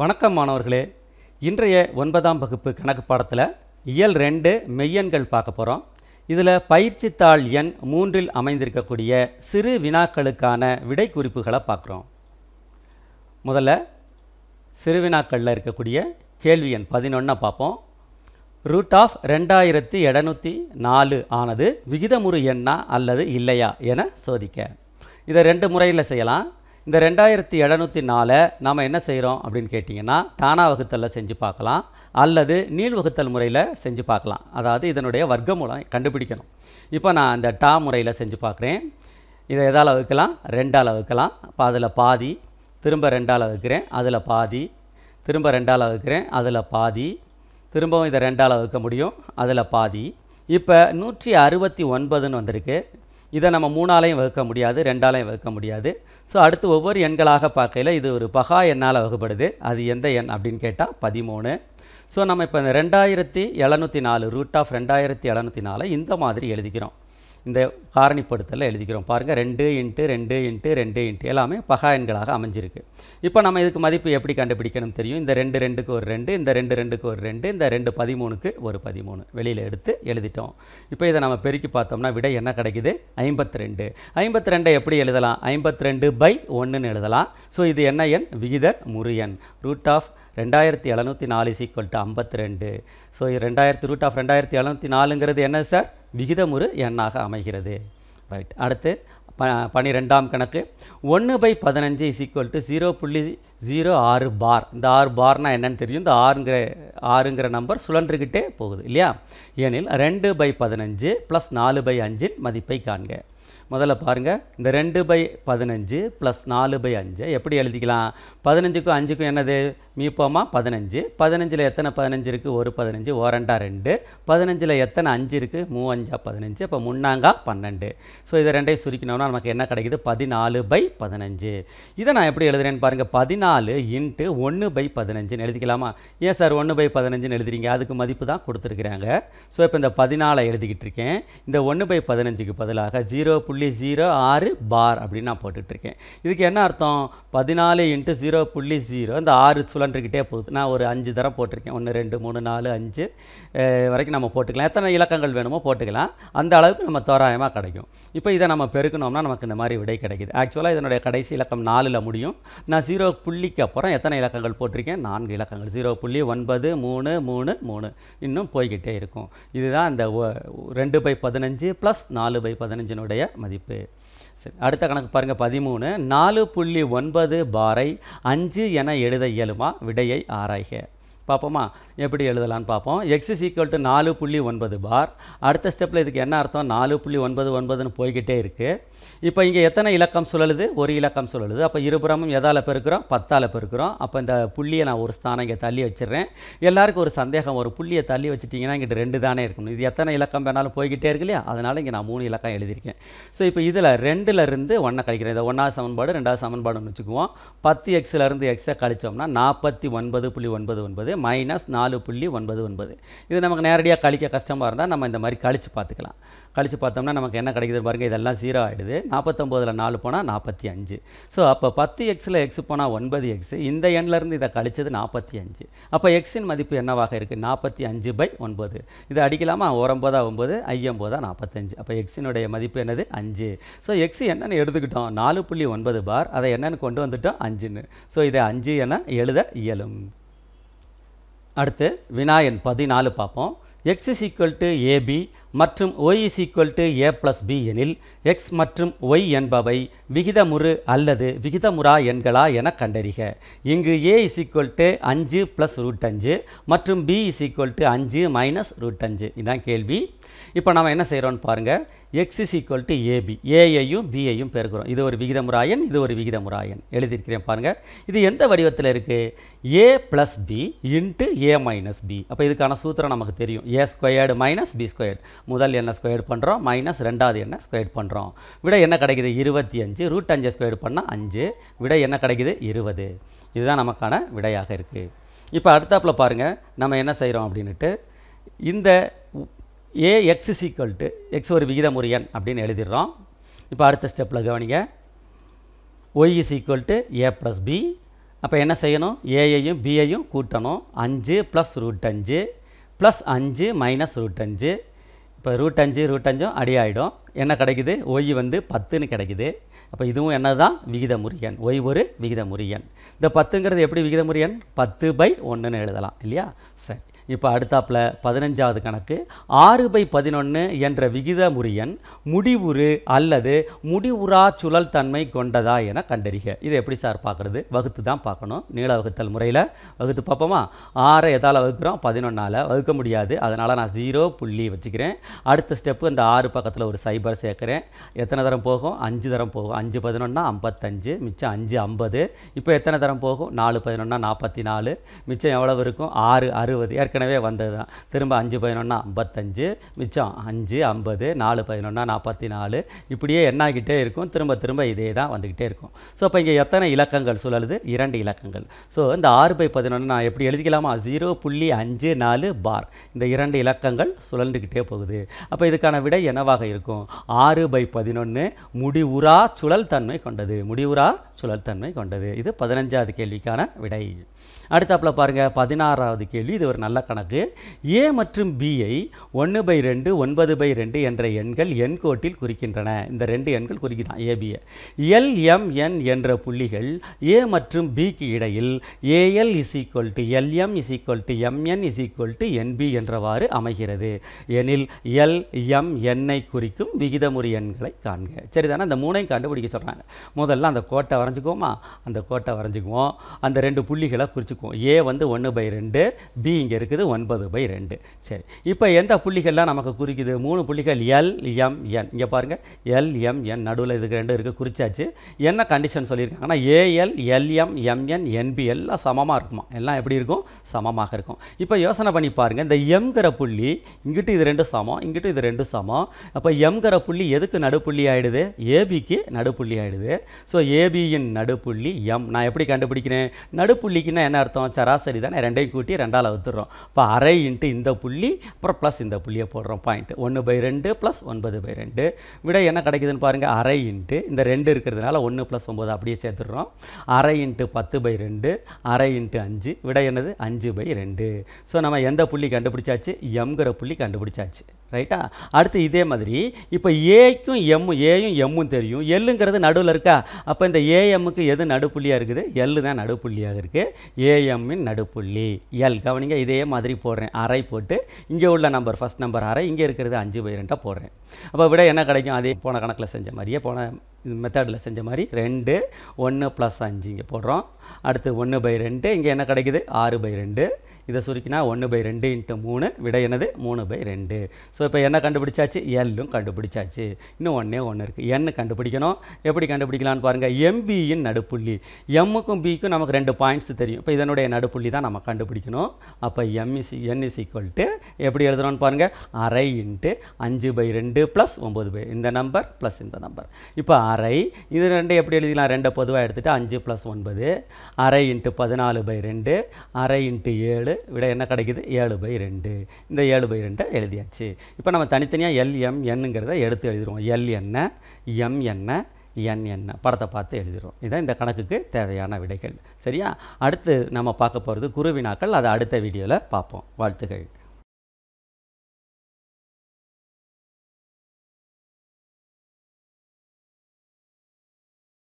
வணக்கம் மாணவர்களே இன்றைய ஒன்பதாம் வகுப்பு கணக்கு பாடத்தில் இயல் ரெண்டு மெய்யெண்கள் பார்க்க போகிறோம் இதில் பயிற்சித்தாள் எண் மூன்றில் அமைந்திருக்கக்கூடிய சிறு வினாக்களுக்கான விடை குறிப்புகளை பார்க்குறோம் முதல்ல சிறு வினாக்களில் இருக்கக்கூடிய கேள்வி எண் பதினொன்றை பார்ப்போம் ரூட் ஆஃப் ரெண்டாயிரத்தி எழுநூற்றி நாலு ஆனது விகிதமுறு எண்ணா அல்லது இல்லையா என சோதிக்க இதை ரெண்டு முறையில் செய்யலாம் இந்த ரெண்டாயிரத்தி எழுநூற்றி நாலை நாம் என்ன செய்கிறோம் அப்படின்னு கேட்டிங்கன்னா தானா வகுத்தலில் செஞ்சு பார்க்கலாம் அல்லது நீள் வகுத்தல் முறையில் செஞ்சு பார்க்கலாம் அதாவது இதனுடைய வர்க்க மூலம் கண்டுபிடிக்கணும் இப்போ நான் இந்த டா முறையில் செஞ்சு பார்க்குறேன் இதை எதால் வகுக்கலாம் ரெண்டால் வகுக்கலாம் இப்போ அதில் பாதி திரும்ப ரெண்டால் வகுக்கிறேன் அதில் பாதி திரும்ப ரெண்டால் வகுக்கிறேன் அதில் பாதி திரும்பவும் இதை ரெண்டால் வகுக்க முடியும் அதில் பாதி இப்போ நூற்றி அறுபத்தி ஒன்பதுன்னு வந்திருக்கு இதை நம்ம மூணாலையும் வகுக்க முடியாது ரெண்டாலையும் வகுக்க முடியாது ஸோ அடுத்து ஒவ்வொரு எண்களாக பார்க்கையில் இது ஒரு பகா எண்ணால் வகுப்படுது அது எந்த எண் அப்படின்னு கேட்டால் பதிமூணு ஸோ நம்ம இப்போ இந்த ரெண்டாயிரத்தி எழுநூற்றி நாலு ரூட் ஆஃப் ரெண்டாயிரத்தி எழுநூற்றி நாலு இந்த மாதிரி எழுதிக்கிறோம் இந்த காரணிப்படுத்தலில் எழுதிக்கிறோம் பாருங்கள் ரெண்டு இன்ட்டு ரெண்டு இன்ட்டு ரெண்டு இன்ட்டு எல்லாமே பகா எண்களாக அமைஞ்சிருக்கு இப்போ நம்ம இதுக்கு மதிப்பு எப்படி கண்டுபிடிக்கணும் தெரியும் இந்த ரெண்டு ரெண்டுக்கு ஒரு ரெண்டு இந்த ரெண்டு ரெண்டுக்கு ஒரு ரெண்டு இந்த ரெண்டு பதிமூணுக்கு ஒரு பதிமூணு வெளியில் எடுத்து எழுதிட்டோம் இப்போ இதை நம்ம பெருக்கி பார்த்தோம்னா விடை என்ன கிடைக்குது ஐம்பத்தி ரெண்டு ஐம்பத்தி ரெண்டை எப்படி எழுதலாம் ஐம்பத்தி ரெண்டு பை ஒன்றுன்னு எழுதலாம் ஸோ இது என்ன எண் விகித முறு எண் ரூட் ஆஃப் ரெண்டாயிரத்தி எழுநூற்றி நாலு இஸ் டு ஐம்பத்தி ரெண்டு ஸோ ரெண்டாயிரத்தி ரூட் ஆஃப் ரெண்டாயிரத்தி எழுநூற்றி நாலுங்கிறது என்ன சார் விகிதமுறு எண்ணாக அமைகிறது ரைட் அடுத்து ப பனிரெண்டாம் கணக்கு ஒன்று பை பதினஞ்சு இஸ் ஈக்குவல் டு ஜீரோ புள்ளி ஜீரோ ஆறு பார் இந்த ஆறு பார்னால் என்னென்னு தெரியும் இந்த ஆறுங்கிற ஆறுங்கிற நம்பர் சுழன்றுக்கிட்டே போகுது இல்லையா ஏனில் ரெண்டு பை பதினஞ்சு ப்ளஸ் நாலு பை அஞ்சின் மதிப்பை காண்க முதல்ல பாருங்கள் இந்த ரெண்டு பை பதினஞ்சு ப்ளஸ் நாலு பை அஞ்சு எப்படி எழுதிக்கலாம் பதினஞ்சுக்கும் அஞ்சுக்கும் என்னது மீப்போமா பதினஞ்சு பதினஞ்சில் எத்தனை பதினஞ்சு இருக்குது ஒரு பதினஞ்சு ஓரண்டா ரெண்டு பதினஞ்சில் எத்தனை அஞ்சு இருக்குது மூவஞ்சா பதினஞ்சு அப்போ முன்னாங்கா பன்னெண்டு ஸோ இதை ரெண்டையும் சுருக்கணும் பண்ணோம்னா நமக்கு என்ன கிடைக்குது பதினாலு பை பதினஞ்சு இதை நான் எப்படி எழுதுறேன்னு பாருங்கள் பதினாலு இன்ட்டு ஒன்று பை பதினஞ்சுன்னு எழுதிக்கலாமா ஏன் சார் ஒன்று பை பதினஞ்சுன்னு எழுதுறீங்க அதுக்கு மதிப்பு தான் கொடுத்துருக்குறாங்க ஸோ இப்போ இந்த பதினாலை எழுதிக்கிட்டு இருக்கேன் இந்த ஒன்று பை பதினஞ்சுக்கு பதிலாக ஜீரோ புள்ளி ஜீரோ ஆறு பார் அப்படின்னு நான் போட்டுட்ருக்கேன் இதுக்கு என்ன அர்த்தம் பதினாலு இன்ட்டு ஜீரோ புள்ளி ஜீரோ இந்த ஆறு சுழன்றுக்கிட்டே போகுது நான் ஒரு அஞ்சு தரம் போட்டிருக்கேன் ஒன்று ரெண்டு மூணு நாலு அஞ்சு வரைக்கும் நம்ம போட்டுக்கலாம் எத்தனை இலக்கங்கள் வேணுமோ போட்டுக்கலாம் அந்த அளவுக்கு நம்ம தோராயமாக கிடைக்கும் இப்போ இதை நம்ம பெருக்கணும் பண்ணோம்னா நமக்கு இந்த மாதிரி விடை கிடைக்குது ஆக்சுவலாக இதனுடைய கடைசி இலக்கம் நாலில் முடியும் நான் ஜீரோ புள்ளிக்கு அப்புறம் எத்தனை இலக்கங்கள் போட்டிருக்கேன் நான்கு இலக்கங்கள் ஜீரோ புள்ளி ஒன்பது மூணு மூணு மூணு இன்னும் போய்கிட்டே இருக்கும் இதுதான் இந்த ரெண்டு பை பதினஞ்சு ப்ளஸ் நாலு பை பதினஞ்சினுடைய மதிப்பு சரி அடுத்த கணக்கு பாருங்கள் பதிமூணு நாலு புள்ளி ஒன்பது பாரை அஞ்சு என எழுத இயலுமா விடையை ஆராய்க பார்ப்போமா எப்படி எழுதலான்னு பார்ப்போம் எக்ஸ் ஈக்குவல் டு நாலு புள்ளி ஒன்பது பார் அடுத்த ஸ்டெப்பில் இதுக்கு என்ன அர்த்தம் நாலு புள்ளி ஒன்பது ஒன்பதுன்னு போய்கிட்டே இருக்குது இப்போ இங்கே எத்தனை இலக்கம் சுழலுது ஒரு இலக்கம் சுழலுது அப்போ இருபுறமும் எதால் பெருக்கிறோம் பத்தால் பெருக்கிறோம் அப்போ இந்த புள்ளியை நான் ஒரு ஸ்தானம் இங்கே தள்ளி வச்சிடுறேன் எல்லாருக்கும் ஒரு சந்தேகம் ஒரு புள்ளியை தள்ளி வச்சுட்டிங்கன்னா இங்கிட்ட ரெண்டு தானே இருக்கணும் இது எத்தனை இலக்கம் வேணாலும் போய்கிட்டே இருக்கு இல்லையா அதனால் இங்கே நான் மூணு இலக்கம் எழுதியிருக்கேன் ஸோ இப்போ இதில் ரெண்டுலேருந்து ஒன்றை கழிக்கிறேன் இதை ஒன்றாவது சமன்பாடு ரெண்டாவது சமன்பாடுன்னு வச்சுக்குவோம் பத்து எக்ஸ்லேருந்து எக்ஸை கழித்தோம்னா நாற்பத்தி ஒன்பது புள்ளி ஒன்பது ஒன்பது மைனஸ் நாலு புள்ளி ஒன்பது ஒன்பது இது நமக்கு நேரடியாக கழிக்க கஷ்டமாக இருந்தால் நம்ம இந்த மாதிரி கழித்து பார்த்துக்கலாம் கழித்து பார்த்தோம்னா நமக்கு என்ன கிடைக்குது பாருங்கள் இதெல்லாம் சீரோ ஆகிடுது நாற்பத்தொம்போதில் நாலு போனால் நாற்பத்தி அஞ்சு ஸோ அப்போ பத்து எக்ஸில் எக்ஸ் போனால் ஒன்பது எக்ஸ் இந்த எண்ணிலேருந்து இதை கழித்தது நாற்பத்தி அஞ்சு அப்போ எக்ஸின் மதிப்பு என்னவாக இருக்குது நாற்பத்தி அஞ்சு பை ஒன்பது இது அடிக்கலாமா ஒரம்போதா ஒம்பது ஐயம்போதா நாற்பத்தஞ்சு அப்போ எக்ஸினுடைய மதிப்பு என்னது அஞ்சு ஸோ எக்ஸ் என்னென்னு எடுத்துக்கிட்டோம் நாலு புள்ளி ஒன்பது பார் அதை என்னென்னு கொண்டு வந்துட்டோம் அஞ்சுன்னு ஸோ இதை அஞ்சு என எழுத இயலும் அடுத்து வினா எண் பதினாலு பார்ப்போம் x is equal to AB மற்றும் y is equal to A plus B எனில் எக்ஸ் மற்றும் ஒய் என்பவை விகிதமுறு அல்லது விகிதமுறா எண்களா என கண்டறிக இங்கு ஏ இஸ் ஈக்குவல் டு அஞ்சு ப்ளஸ் ரூட் அஞ்சு மற்றும் பி இஸ் ஈக்குவல் டு அஞ்சு மைனஸ் ரூட் அஞ்சு இதுதான் கேள்வி இப்போ நம்ம என்ன செய்கிறோம்னு பாருங்கள் x is equal to AB ஏஐயும் பிஐயும் பெருக்கிறோம் இது ஒரு விகிதமுறாயன் இது ஒரு விகிதமுறாயன் எழுதியிருக்கிறேன் பாருங்கள் இது எந்த வடிவத்தில் இருக்குது A plus B into A minus B அப்போ இதுக்கான சூத்திரம் நமக்கு தெரியும் A squared minus B squared முதல் எண்ணை ஸ்கொயர் பண்ணுறோம் மைனஸ் ரெண்டாவது எண்ணை ஸ்கொயர் பண்ணுறோம் விட என்ன கிடைக்கிது இருபத்தி அஞ்சு ரூட் அஞ்சை ஸ்கொயர் பண்ணால் அஞ்சு விட என்ன கிடைக்கிது இருபது இதுதான் நமக்கான விடையாக இருக்குது இப்போ அடுத்தாப்பில் பாருங்கள் நம்ம என்ன செய்கிறோம் அப்படின்ட்டு இந்த A x is equal to x ஒரு விகிதம் ஒரு எண் அப்படின்னு எழுதிடுறோம் இப்போ அடுத்த ஸ்டெப்பில் கவனிங்க y is to A plus B அப்போ என்ன செய்யணும் ஏயையும் பியையும் கூட்டணும் அஞ்சு ப்ளஸ் ரூட் அஞ்சு ப்ளஸ் அஞ்சு மைனஸ் ரூட் அஞ்சு இப்போ ரூட் அஞ்சு ரூட் அஞ்சும் அடி ஆகிடும் என்ன கிடைக்குது ஒய் வந்து பத்துன்னு கிடைக்குது அப்போ இதுவும் என்ன தான் விகிதமுறியன் ஒய் ஒரு விகிதமுறியன் இந்த பத்துங்கிறது எப்படி விகிதமுறியன் பத்து பை ஒன்றுன்னு எழுதலாம் இல்லையா சரி இப்போ அடுத்தாப்பில் பதினஞ்சாவது கணக்கு ஆறு பை பதினொன்று என்ற விகித முறியன் முடிவுறு அல்லது முடிவுறா சுழல் தன்மை கொண்டதா என கண்டறிக இதை எப்படி சார் பார்க்குறது வகுத்து தான் பார்க்கணும் நீள வகுத்தல் முறையில் வகுத்து பார்ப்போமா ஆறை எதால் வகுக்கிறோம் பதினொன்னால் வகுக்க முடியாது அதனால் நான் ஜீரோ புள்ளி வச்சுக்கிறேன் அடுத்த ஸ்டெப்பு இந்த ஆறு பக்கத்தில் ஒரு சைபர் சேர்க்குறேன் எத்தனை தரம் போகும் அஞ்சு தரம் போகும் அஞ்சு பதினொன்னா ஐம்பத்தஞ்சு மிச்சம் அஞ்சு ஐம்பது இப்போ எத்தனை தரம் போகும் நாலு பதினொன்னா நாற்பத்தி நாலு மிச்சம் எவ்வளவு இருக்கும் ஆறு அறுபது ஏற்கனவே ஏற்கனவே வந்தது தான் திரும்ப அஞ்சு பதினொன்னா ஐம்பத்தஞ்சு மிச்சம் அஞ்சு ஐம்பது நாலு பதினொன்னா நாற்பத்தி நாலு இப்படியே என்னாகிட்டே இருக்கும் திரும்ப திரும்ப இதே தான் வந்துக்கிட்டே இருக்கும் ஸோ இப்போ இங்கே எத்தனை இலக்கங்கள் சொல்லுது இரண்டு இலக்கங்கள் ஸோ இந்த ஆறு பை பதினொன்று நான் எப்படி எழுதிக்கலாமா ஜீரோ புள்ளி அஞ்சு நாலு பார் இந்த இரண்டு இலக்கங்கள் சுழண்டுக்கிட்டே போகுது அப்போ இதுக்கான விடை என்னவாக இருக்கும் ஆறு பை பதினொன்று முடிவுறா சுழல் தன்மை கொண்டது முடிவுறா சுழல் தன்மை கொண்டது இது பதினஞ்சாவது கேள்விக்கான விடை அடுத்தாப்பில் பாருங்கள் பதினாறாவது கேள்வி இது ஒரு நல்ல கணக்கு ஏ மற்றும் பியை ஒன்று பை ரெண்டு ஒன்பது பை ரெண்டு என்ற எண்கள் எண் கோட்டில் குறிக்கின்றன இந்த ரெண்டு எண்கள் குறிக்கிதான் ஏபிஏ எல் எம் என் என்ற புள்ளிகள் ஏ மற்றும் பிக்கு இடையில் AL is equal to LM is equal to MN is equal to NB என்றவாறு அமைகிறது எனில் எல் எம் என்ஐ குறிக்கும் விகிதமுறை எண்களை காண்க சரிதானே அந்த மூணையும் கண்டுபிடிக்க சொல்கிறாங்க முதல்ல அந்த கோட்டை வரைஞ்சிக்குவோமா அந்த கோட்டை வரைஞ்சிக்குவோம் அந்த ரெண்டு புள்ளிகளை குறிச்சிக்குவோம் ஏ வந்து ஒன்று பை ரெண்டு பி இங்கே இருக்குது ஒன்பது பை ரெண்டு சரி இப்போ எந்த புள்ளிகள்லாம் நமக்கு குறிக்குது மூணு புள்ளிகள் எல் எம் என் இங்கே பாருங்கள் எல் எம் என் நடுவில் இதுக்கு ரெண்டு இருக்குது குறிச்சாச்சு என்ன கண்டிஷன் சொல்லியிருக்காங்கன்னா ஏஎல் எல்எம் எம்என் என்பி எல்லாம் சமமாக இருக்குமா எல்லாம் எப்படி இருக்கும் சமமாக இருக்கும் இப்போ யோசனை பண்ணி பாருங்கள் இந்த எம்ங்கிற புள்ளி இங்கிட்டு இது ரெண்டு சமம் இங்கிட்டு இது ரெண்டு சமம் அப்போ எம்ங்கிற புள்ளி எதுக்கு நடுப்புள்ளி ஆகிடுது ஏபிக்கு நடுப்புள்ளி ஆகிடுது ஸோ ஏபி புள்ளியின் நடுப்புள்ளி எம் நான் எப்படி கண்டுபிடிக்கிறேன் நடுப்புள்ளிக்குன்னா என்ன அர்த்தம் சராசரி தானே ரெண்டையும் கூட்டி ரெண்டால் வத்துடுறோம் இப்போ அரை இன்ட்டு இந்த புள்ளி அப்புறம் ப்ளஸ் இந்த புள்ளியை போடுறோம் பாயிண்ட் ஒன்று பை ரெண்டு ப்ளஸ் ஒன்பது பை ரெண்டு விட என்ன கிடைக்குதுன்னு பாருங்கள் அரை இன்ட்டு இந்த ரெண்டு இருக்கிறதுனால ஒன்று ப்ளஸ் ஒம்பது அப்படியே சேர்த்துடுறோம் அரை இன்ட்டு பத்து பை ரெண்டு அரை இன்ட்டு அஞ்சு விட என்னது அஞ்சு பை ரெண்டு ஸோ நம்ம எந்த புள்ளி கண்டுபிடிச்சாச்சு எம்ங்கிற புள்ளி கண்டுபிடிச்சாச்சு ரைட்டா அடுத்து இதே மாதிரி இப்போ ஏக்கும் எம் ஏயும் எம்மும் தெரியும் எல்லுங்கிறது நடுவில் இருக்கா அப்போ இந்த ஏஎம்முக்கு எது நடுப்புள்ளியாக இருக்குது எல்லு தான் நடுப்புள்ளியாக இருக்குது ஏஎம்மின் நடுப்புள்ளி எல் கவனிங்க இதே மாதிரி போடுறேன் அரை போட்டு இங்கே உள்ள நம்பர் ஃபஸ்ட் நம்பர் அரை இங்கே இருக்கிறது அஞ்சு பை ரெண்டாக போடுறேன் அப்போ விட என்ன கிடைக்கும் அதே போன கணக்கில் செஞ்ச மாதிரியே போன மெத்தடில் செஞ்ச மாதிரி ரெண்டு ஒன்று ப்ளஸ் அஞ்சு இங்கே போடுறோம் அடுத்து ஒன்று பை ரெண்டு இங்கே என்ன கிடைக்குது ஆறு பை ரெண்டு இதை சுருக்கினா ஒன்று பை ரெண்டு இன்ட்டு மூணு விடை என்னது மூணு பை ரெண்டு ஸோ இப்போ என்ன கண்டுபிடிச்சாச்சு எல்லும் கண்டுபிடிச்சாச்சு இன்னும் ஒன்றே ஒன்று இருக்குது என்னு கண்டுபிடிக்கணும் எப்படி கண்டுபிடிக்கலான்னு பாருங்கள் எம்பியின் நடுப்புள்ளி எம்முக்கும் பிக்கும் நமக்கு ரெண்டு பாயிண்ட்ஸ் தெரியும் இப்போ இதனுடைய நடுப்புள்ளி தான் நம்ம கண்டுபிடிக்கணும் அப்போ MEC N is equal to எப்படி எழுதுகிறோன்னு பாருங்கள் அரை இன்ட்டு அஞ்சு பை ரெண்டு ப்ளஸ் ஒம்பது பை இந்த நம்பர் ப்ளஸ் இந்த நம்பர் இப்போ அரை இது ரெண்டு எப்படி எழுதிக்கலாம் ரெண்டை பொதுவாக எடுத்துகிட்டு அஞ்சு ப்ளஸ் ஒன்பது அரை இன்ட்டு பதினாலு பை ரெண்டு அரை இன்ட்டு ஏழு விட என்ன கிடைக்குது ஏழு பை ரெண்டு இந்த ஏழு பை ரெண்டை எழுதியாச்சு இப்போ நம்ம தனித்தனியாக எல் எம் என்னங்கிறத எடுத்து எழுதிடுவோம் எல் என்ன எம் என்ன என் என்ன படத்தை பார்த்து எழுதிடுவோம் இதுதான் இந்த கணக்குக்கு தேவையான விடைகள் சரியா அடுத்து நம்ம பார்க்க போகிறது குருவினாக்கள் அதை அடுத்த வீடியோவில் பார்ப்போம் வாழ்த்துகள்